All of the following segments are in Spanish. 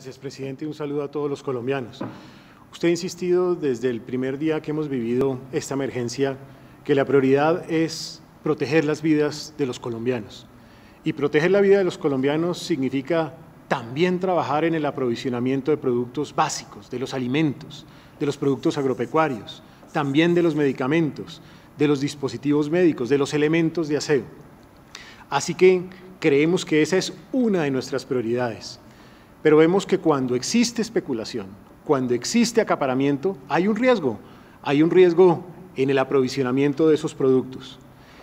Gracias, presidente. Un saludo a todos los colombianos. Usted ha insistido desde el primer día que hemos vivido esta emergencia que la prioridad es proteger las vidas de los colombianos. Y proteger la vida de los colombianos significa también trabajar en el aprovisionamiento de productos básicos, de los alimentos, de los productos agropecuarios, también de los medicamentos, de los dispositivos médicos, de los elementos de aseo. Así que creemos que esa es una de nuestras prioridades. Pero vemos que cuando existe especulación, cuando existe acaparamiento, hay un riesgo. Hay un riesgo en el aprovisionamiento de esos productos.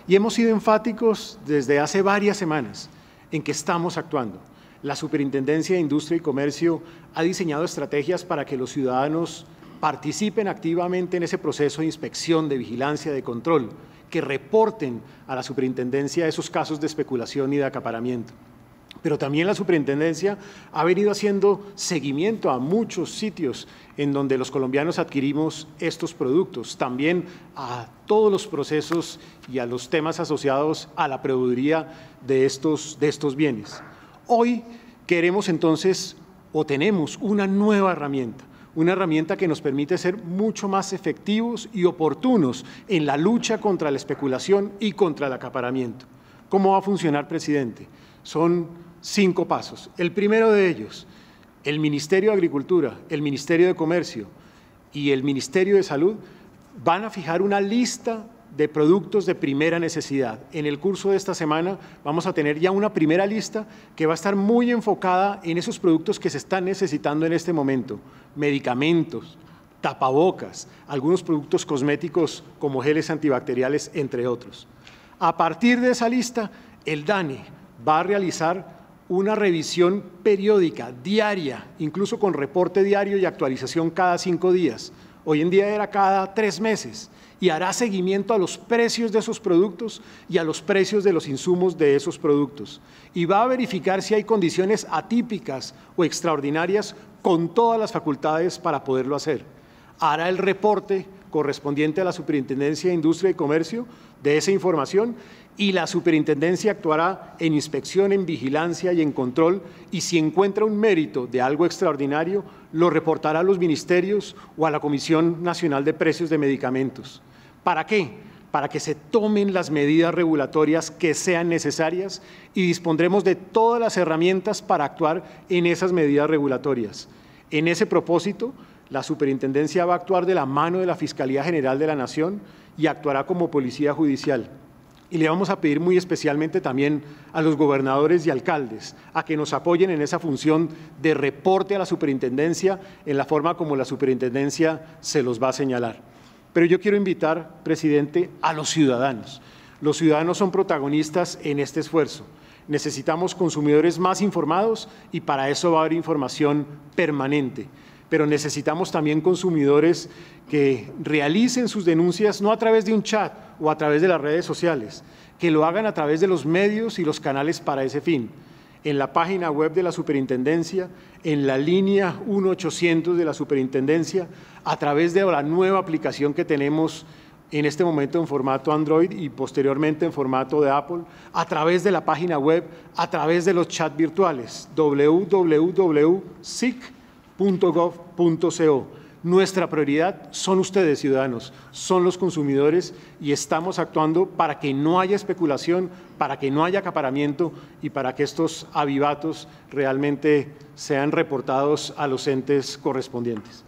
Y hemos sido enfáticos desde hace varias semanas en que estamos actuando. La Superintendencia de Industria y Comercio ha diseñado estrategias para que los ciudadanos participen activamente en ese proceso de inspección, de vigilancia, de control, que reporten a la superintendencia esos casos de especulación y de acaparamiento pero también la superintendencia ha venido haciendo seguimiento a muchos sitios en donde los colombianos adquirimos estos productos, también a todos los procesos y a los temas asociados a la proveeduría de estos, de estos bienes. Hoy queremos entonces o tenemos una nueva herramienta, una herramienta que nos permite ser mucho más efectivos y oportunos en la lucha contra la especulación y contra el acaparamiento. ¿Cómo va a funcionar, presidente? Son cinco pasos. El primero de ellos, el Ministerio de Agricultura, el Ministerio de Comercio y el Ministerio de Salud van a fijar una lista de productos de primera necesidad. En el curso de esta semana vamos a tener ya una primera lista que va a estar muy enfocada en esos productos que se están necesitando en este momento, medicamentos, tapabocas, algunos productos cosméticos como geles antibacteriales, entre otros. A partir de esa lista, el DANE va a realizar una revisión periódica, diaria, incluso con reporte diario y actualización cada cinco días. Hoy en día era cada tres meses y hará seguimiento a los precios de esos productos y a los precios de los insumos de esos productos. Y va a verificar si hay condiciones atípicas o extraordinarias con todas las facultades para poderlo hacer. Hará el reporte correspondiente a la Superintendencia de Industria y Comercio de esa información y la Superintendencia actuará en inspección, en vigilancia y en control y si encuentra un mérito de algo extraordinario, lo reportará a los ministerios o a la Comisión Nacional de Precios de Medicamentos. ¿Para qué? para que se tomen las medidas regulatorias que sean necesarias y dispondremos de todas las herramientas para actuar en esas medidas regulatorias. En ese propósito, la superintendencia va a actuar de la mano de la Fiscalía General de la Nación y actuará como policía judicial. Y le vamos a pedir muy especialmente también a los gobernadores y alcaldes a que nos apoyen en esa función de reporte a la superintendencia en la forma como la superintendencia se los va a señalar. Pero yo quiero invitar, presidente, a los ciudadanos. Los ciudadanos son protagonistas en este esfuerzo. Necesitamos consumidores más informados y para eso va a haber información permanente pero necesitamos también consumidores que realicen sus denuncias no a través de un chat o a través de las redes sociales, que lo hagan a través de los medios y los canales para ese fin, en la página web de la superintendencia, en la línea 1800 de la superintendencia, a través de la nueva aplicación que tenemos en este momento en formato Android y posteriormente en formato de Apple, a través de la página web, a través de los chats virtuales, www.sic.com .gov.co. Nuestra prioridad son ustedes, ciudadanos, son los consumidores y estamos actuando para que no haya especulación, para que no haya acaparamiento y para que estos avivatos realmente sean reportados a los entes correspondientes.